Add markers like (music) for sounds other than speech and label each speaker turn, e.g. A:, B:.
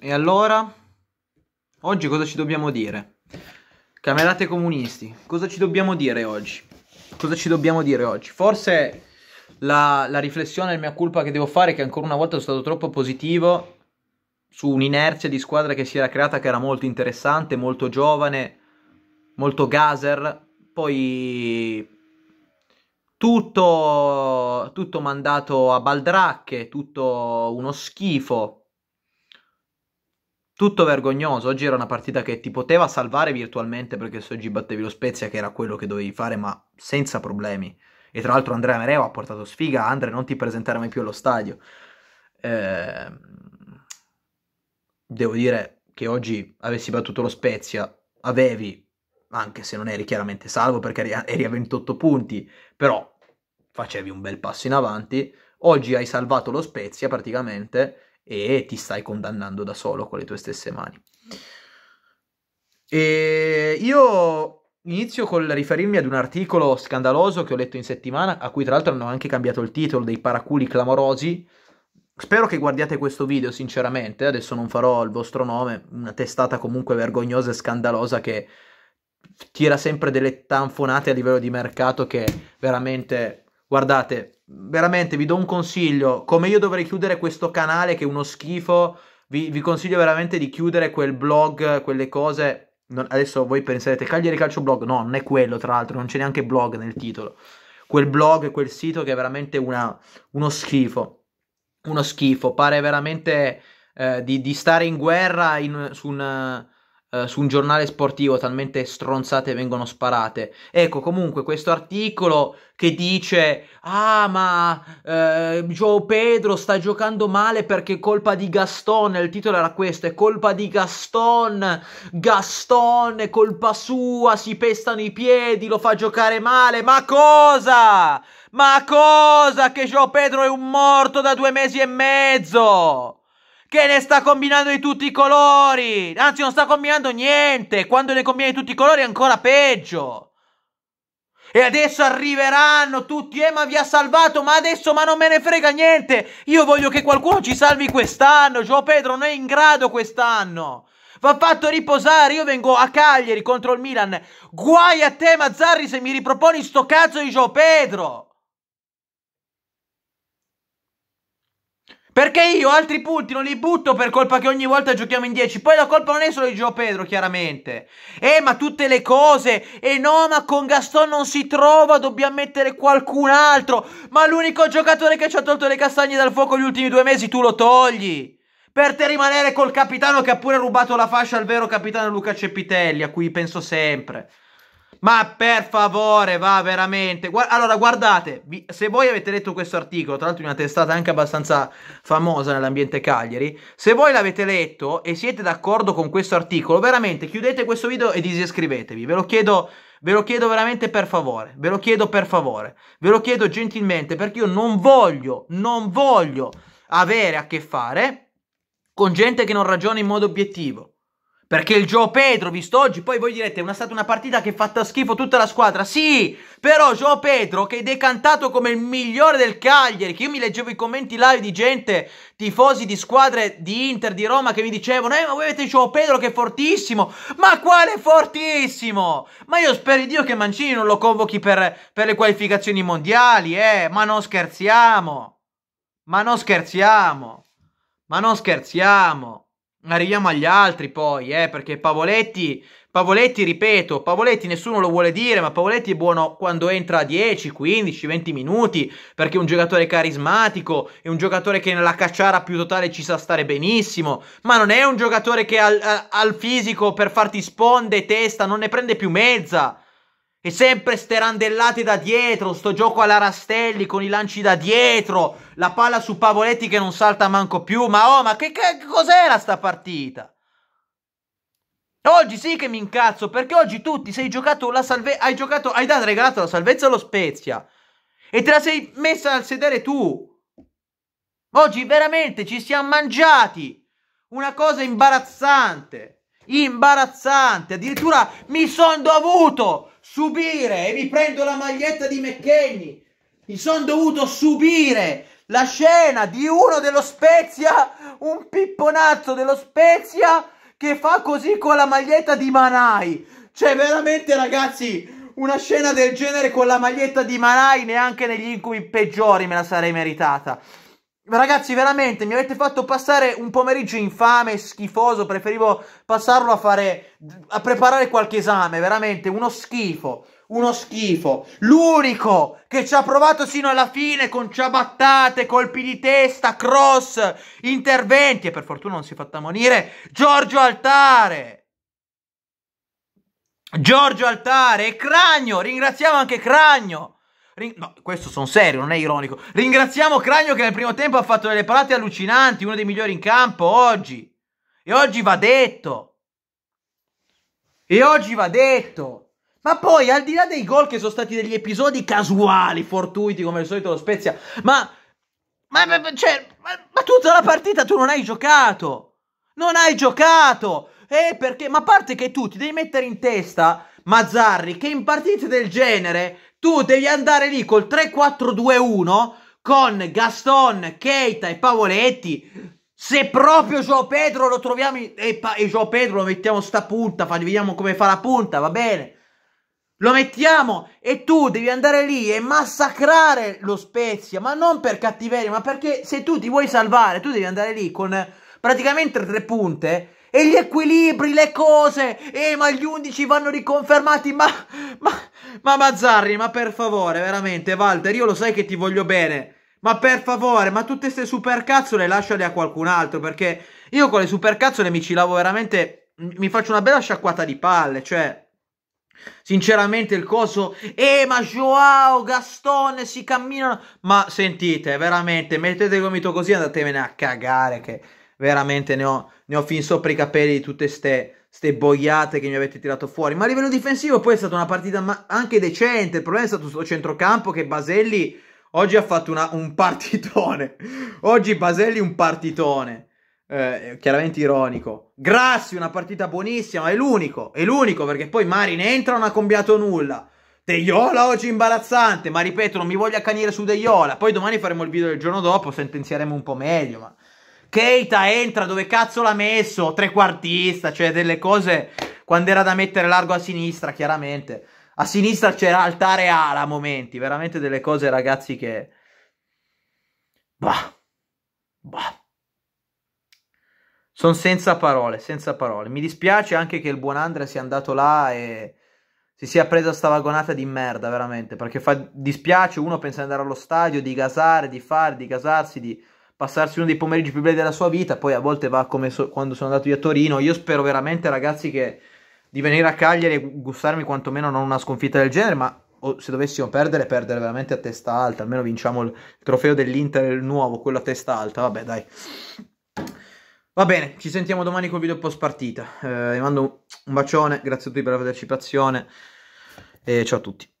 A: E allora, oggi cosa ci dobbiamo dire? Camerate comunisti, cosa ci dobbiamo dire oggi? Cosa ci dobbiamo dire oggi? Forse la, la riflessione, la mia colpa che devo fare è che ancora una volta sono stato troppo positivo su un'inerzia di squadra che si era creata che era molto interessante, molto giovane, molto gaser, poi tutto, tutto mandato a baldracche, tutto uno schifo, tutto vergognoso, oggi era una partita che ti poteva salvare virtualmente perché se oggi battevi lo Spezia che era quello che dovevi fare ma senza problemi. E tra l'altro Andrea Mereo ha portato sfiga, Andre non ti presentare mai più allo stadio. Eh, devo dire che oggi avessi battuto lo Spezia, avevi, anche se non eri chiaramente salvo perché eri a 28 punti, però facevi un bel passo in avanti. Oggi hai salvato lo Spezia praticamente e ti stai condannando da solo con le tue stesse mani. E io inizio col riferirmi ad un articolo scandaloso che ho letto in settimana, a cui tra l'altro hanno anche cambiato il titolo dei paraculi clamorosi. Spero che guardiate questo video, sinceramente, adesso non farò il vostro nome, una testata comunque vergognosa e scandalosa che tira sempre delle tanfonate a livello di mercato che veramente, guardate, veramente vi do un consiglio, come io dovrei chiudere questo canale che è uno schifo, vi, vi consiglio veramente di chiudere quel blog, quelle cose. Non, adesso voi penserete Cagliari Calcio Blog, no, non è quello tra l'altro, non c'è neanche blog nel titolo. Quel blog, quel sito che è veramente una, uno schifo, uno schifo, pare veramente eh, di, di, stare in guerra in, su un eh, su un giornale sportivo talmente stronzate vengono sparate. Ecco, comunque, questo articolo che dice: Ah, ma eh, Joe Pedro sta giocando male perché è colpa di Gaston. Il titolo era questo: È colpa di Gaston. Gaston è colpa sua. Si pestano i piedi, lo fa giocare male. Ma cosa? Ma cosa che Joe Pedro è un morto da due mesi e mezzo? che ne sta combinando di tutti i colori. Anzi, non sta combinando niente. Quando ne combina di tutti i colori è ancora peggio. E adesso arriveranno tutti, eh ma vi ha salvato, ma adesso ma non me ne frega niente. Io voglio che qualcuno ci salvi quest'anno. Gio Pedro non è in grado quest'anno. Va fatto riposare, io vengo a Cagliari contro il Milan. Guai a te Mazzarri se mi riproponi sto cazzo di Gio Pedro. Perché io altri punti non li butto per colpa che ogni volta giochiamo in 10. Poi la colpa non è solo di Gio Pedro, chiaramente. Eh, ma tutte le cose. E eh, no, ma con Gaston non si trova, dobbiamo mettere qualcun altro. Ma l'unico giocatore che ci ha tolto le castagne dal fuoco gli ultimi due mesi, tu lo togli. Per te rimanere col capitano che ha pure rubato la fascia al vero capitano Luca Cepitelli, a cui penso sempre. Ma per favore, va veramente. Gua allora, guardate, vi, se voi avete letto questo articolo, tra l'altro in una testata anche abbastanza famosa nell'ambiente Cagliari, se voi l'avete letto e siete d'accordo con questo articolo, veramente chiudete questo video e disiscrivetevi. Ve lo chiedo Ve lo chiedo veramente per favore, ve lo chiedo per favore, ve lo chiedo gentilmente perché io non voglio, non voglio avere a che fare con gente che non ragiona in modo obiettivo. Perché il Gio Pedro, visto oggi, poi voi direte, è stata una partita che ha fatto schifo tutta la squadra. Sì, però Gio Pedro, che è decantato come il migliore del Cagliari, che io mi leggevo i commenti live di gente, tifosi di squadre di Inter, di Roma, che mi dicevano, eh, ma voi avete Gio Pedro che è fortissimo. Ma quale fortissimo? Ma io spero di Dio che Mancini non lo convochi per, per le qualificazioni mondiali, eh. Ma non scherziamo. Ma non scherziamo. Ma non scherziamo arriviamo agli altri poi, eh, perché Pavoletti, Pavoletti, ripeto, Pavoletti nessuno lo vuole dire, ma Pavoletti è buono quando entra a 10, 15, 20 minuti, perché è un giocatore carismatico, è un giocatore che nella cacciara più totale ci sa stare benissimo, ma non è un giocatore che al, eh, al fisico per farti sponde, testa, non ne prende più mezza. E sempre ste randellate da dietro, sto gioco alla Rastelli con i lanci da dietro, la palla su Pavoletti che non salta manco più, ma oh, ma che, che cos'era sta partita? Oggi sì che mi incazzo, perché oggi tu ti sei giocato la salvezza, hai giocato, hai dato, regalato la salvezza allo Spezia, e te la sei messa al sedere tu. Oggi veramente ci siamo mangiati una cosa imbarazzante, imbarazzante, addirittura mi sono dovuto subire e mi prendo la maglietta di McKenny. Mi sono dovuto subire la scena di uno dello Spezia, un pipponazzo dello Spezia che fa così con la maglietta di Manai. Cioè, veramente, ragazzi, una scena del genere con la maglietta di Manai neanche negli incubi peggiori me la sarei meritata. Ragazzi, veramente mi avete fatto passare un pomeriggio infame, schifoso. Preferivo passarlo a fare. a preparare qualche esame. Veramente, uno schifo. Uno schifo. L'unico che ci ha provato sino alla fine con ciabattate, colpi di testa, cross, interventi. E per fortuna non si è fatta monire. Giorgio Altare. Giorgio Altare e Cragno. Ringraziamo anche Cragno Ring... No, questo sono serio, non è ironico. Ringraziamo Cragno che nel primo tempo ha fatto delle parate allucinanti, uno dei migliori in campo oggi. E oggi va detto. E oggi va detto. Ma poi, al di là dei gol che sono stati degli episodi casuali, fortuiti, come al solito lo Spezia, ma... Ma, cioè, ma, ma tutta la partita tu non hai giocato! Non hai giocato! Eh, perché? Ma a parte che tu ti devi mettere in testa, Mazzarri, che in partite del genere tu devi andare lì col 3-4-2-1 con Gaston, Keita e Pavoletti. Se proprio Gio Pedro lo troviamo e, pa... e Gio Pedro lo mettiamo sta punta, fa... vediamo come fa la punta, va bene. Lo mettiamo e tu devi andare lì e massacrare lo Spezia, ma non per cattiveria, ma perché se tu ti vuoi salvare, tu devi andare lì con praticamente tre punte e gli equilibri, le cose. Eh, ma gli undici vanno riconfermati. Ma, ma, ma Mazzarri, ma per favore, veramente, Walter, io lo sai che ti voglio bene. Ma per favore, ma tutte queste supercazzole lasciale a qualcun altro. Perché io con le supercazzole mi ci lavo veramente. Mi faccio una bella sciacquata di palle, cioè. Sinceramente il coso, eh ma Joao, Gastone si camminano, ma sentite veramente, mettete il gomito così e andatevene a cagare che veramente ne ho, ne ho fin sopra i capelli di tutte ste, ste boiate che mi avete tirato fuori. Ma a livello difensivo poi è stata una partita anche decente. Il problema è stato questo centrocampo che Baselli oggi ha fatto una, un partitone. (laughs) Oggi Baselli un partitone. Eh, chiaramente ironico. Grassi una partita buonissima, è l'unico, è l'unico perché poi Marin entra non ha cambiato nulla. Deiola oggi imbarazzante, ma ripeto, non mi voglio accanire su Deiola. Poi domani faremo il video del giorno dopo, sentenzieremo un po' meglio, ma Keita entra dove cazzo l'ha messo, trequartista, cioè delle cose quando era da mettere largo a sinistra, chiaramente. A sinistra c'era altare ala a momenti, veramente delle cose ragazzi che... Bah, bah. Sono senza parole, senza parole. Mi dispiace anche che il buon Andrea sia andato là e si sia presa sta vagonata di merda, veramente, perché fa... dispiace uno pensa di andare allo stadio, di gasare, di fare, di gasarsi, di passarsi uno dei pomeriggi più belli della sua vita, poi a volte va come so quando sono andato io a Torino, io spero veramente ragazzi che di venire a Cagliari e gustarmi quantomeno non una sconfitta del genere, ma o oh, se dovessimo perdere, perdere veramente a testa alta, almeno vinciamo il trofeo dell'Inter il nuovo, quello a testa alta, vabbè dai. Va bene, ci sentiamo domani col video post partita, eh, vi mando un bacione, grazie a tutti per la partecipazione e ciao a tutti.